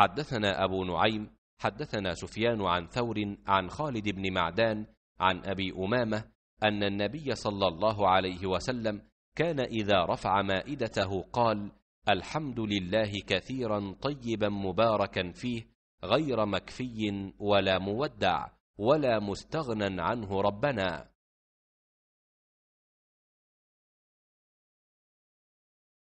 حدثنا أبو نعيم حدثنا سفيان عن ثور عن خالد بن معدان عن أبي أمامة أن النبي صلى الله عليه وسلم كان إذا رفع مائدته قال: الحمد لله كثيرا طيبا مباركا فيه غير مكفي ولا مودع ولا مستغنى عنه ربنا